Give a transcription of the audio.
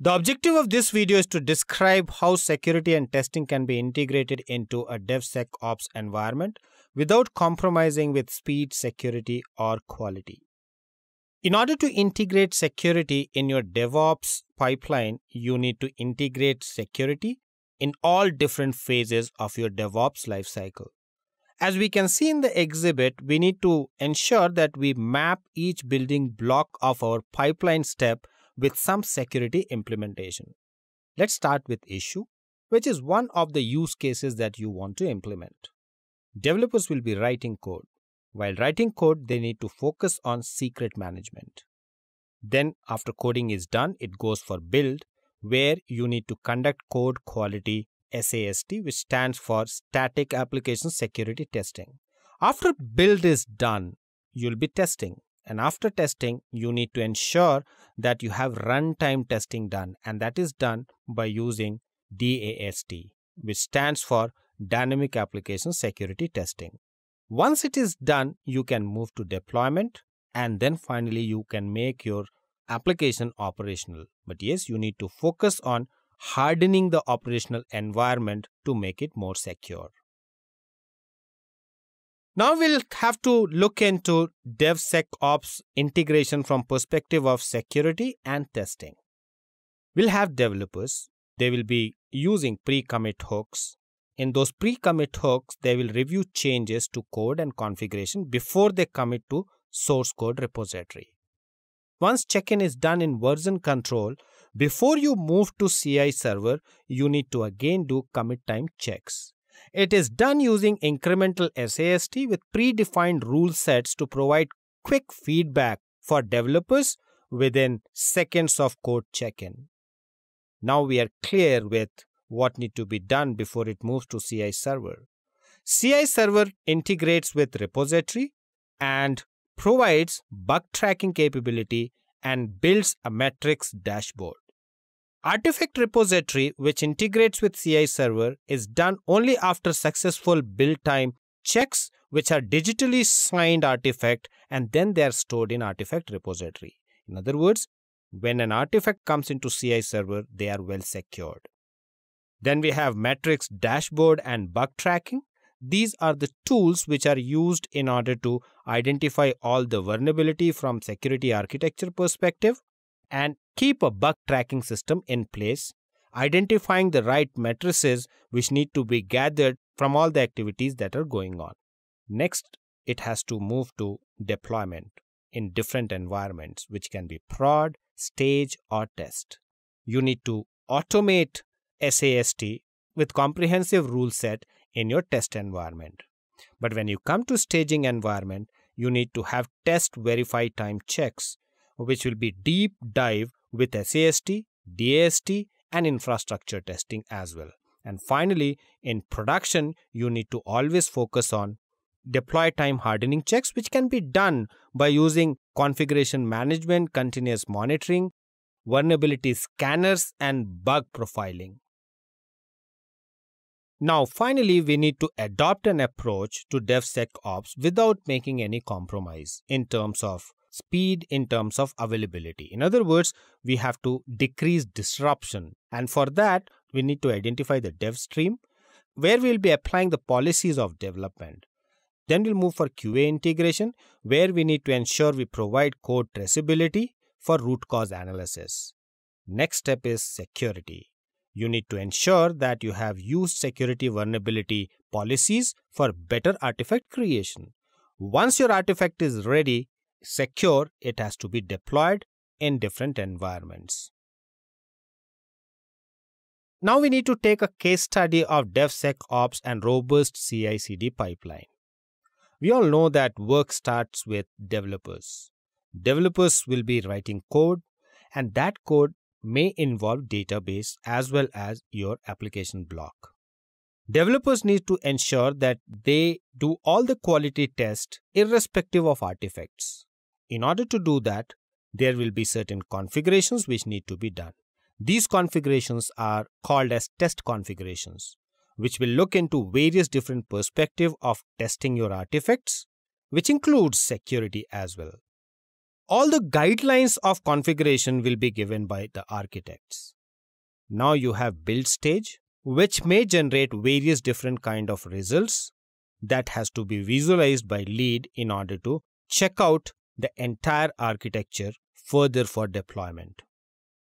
The objective of this video is to describe how security and testing can be integrated into a DevSecOps environment without compromising with speed, security, or quality. In order to integrate security in your DevOps pipeline, you need to integrate security in all different phases of your DevOps lifecycle. As we can see in the exhibit, we need to ensure that we map each building block of our pipeline step with some security implementation. Let's start with issue, which is one of the use cases that you want to implement. Developers will be writing code. While writing code, they need to focus on secret management. Then, after coding is done, it goes for build, where you need to conduct code quality SAST, which stands for Static Application Security Testing. After build is done, you'll be testing. And after testing, you need to ensure that you have runtime testing done, and that is done by using DAST, which stands for Dynamic Application Security Testing. Once it is done, you can move to deployment, and then finally, you can make your application operational. But yes, you need to focus on hardening the operational environment to make it more secure. Now we'll have to look into DevSecOps integration from perspective of security and testing. We'll have developers. They will be using pre-commit hooks. In those pre-commit hooks, they will review changes to code and configuration before they commit to source code repository. Once check-in is done in version control, before you move to CI server, you need to again do commit time checks. It is done using incremental SAST with predefined rule sets to provide quick feedback for developers within seconds of code check-in. Now we are clear with what need to be done before it moves to CI server. CI server integrates with repository and provides bug tracking capability and builds a metrics dashboard. Artifact repository, which integrates with CI server, is done only after successful build time checks, which are digitally signed artifact, and then they are stored in artifact repository. In other words, when an artifact comes into CI server, they are well secured. Then we have metrics dashboard and bug tracking. These are the tools which are used in order to identify all the vulnerability from security architecture perspective and keep a bug tracking system in place, identifying the right matrices which need to be gathered from all the activities that are going on. Next, it has to move to deployment in different environments, which can be prod, stage, or test. You need to automate SAST with comprehensive rule set in your test environment. But when you come to staging environment, you need to have test verify time checks which will be deep dive with SAST, DAST, and infrastructure testing as well. And finally, in production, you need to always focus on deploy time hardening checks, which can be done by using configuration management, continuous monitoring, vulnerability scanners, and bug profiling. Now, finally, we need to adopt an approach to DevSecOps without making any compromise in terms of speed in terms of availability. In other words, we have to decrease disruption. And for that, we need to identify the dev stream where we'll be applying the policies of development. Then we'll move for QA integration where we need to ensure we provide code traceability for root cause analysis. Next step is security. You need to ensure that you have used security vulnerability policies for better artifact creation. Once your artifact is ready, secure, it has to be deployed in different environments. Now we need to take a case study of DevSecOps and robust CI/CD pipeline. We all know that work starts with developers. Developers will be writing code and that code may involve database as well as your application block. Developers need to ensure that they do all the quality tests irrespective of artifacts. In order to do that, there will be certain configurations which need to be done. These configurations are called as test configurations, which will look into various different perspective of testing your artifacts, which includes security as well. All the guidelines of configuration will be given by the architects. Now you have build stage, which may generate various different kind of results that has to be visualized by lead in order to check out the entire architecture further for deployment.